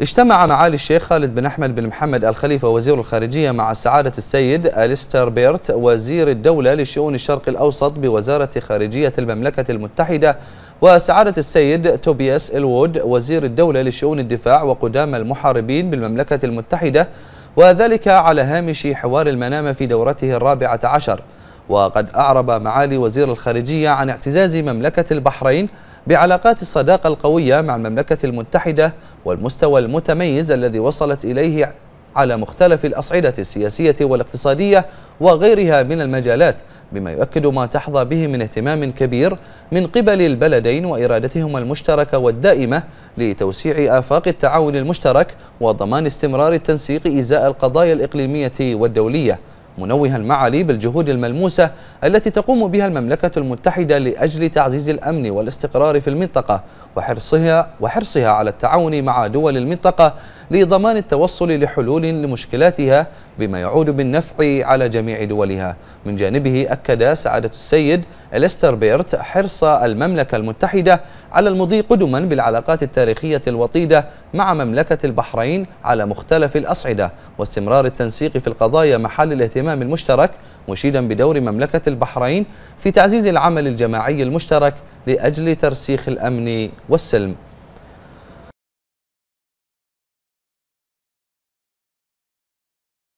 اجتمع معالي الشيخ خالد بن أحمد بن محمد الخليفة وزير الخارجية مع سعادة السيد أليستر بيرت وزير الدولة لشؤون الشرق الأوسط بوزارة خارجية المملكة المتحدة وسعادة السيد توبياس إلوود وزير الدولة لشؤون الدفاع وقدام المحاربين بالمملكة المتحدة وذلك على هامش حوار المنامة في دورته الرابعة عشر وقد أعرب معالي وزير الخارجية عن اعتزاز مملكة البحرين بعلاقات الصداقة القوية مع المملكة المتحدة والمستوى المتميز الذي وصلت إليه على مختلف الأصعدة السياسية والاقتصادية وغيرها من المجالات بما يؤكد ما تحظى به من اهتمام كبير من قبل البلدين وإرادتهما المشتركة والدائمة لتوسيع آفاق التعاون المشترك وضمان استمرار التنسيق إزاء القضايا الإقليمية والدولية منوها المعالي بالجهود الملموسة التي تقوم بها المملكة المتحدة لأجل تعزيز الأمن والاستقرار في المنطقة وحرصها, وحرصها على التعاون مع دول المنطقة لضمان التوصل لحلول لمشكلاتها بما يعود بالنفع على جميع دولها من جانبه أكد سعادة السيد إليستر بيرت حرص المملكة المتحدة على المضي قدما بالعلاقات التاريخية الوطيدة مع مملكة البحرين على مختلف الأصعدة واستمرار التنسيق في القضايا محل الاهتمام المشترك مشيدا بدور مملكة البحرين في تعزيز العمل الجماعي المشترك لأجل ترسيخ الأمن والسلم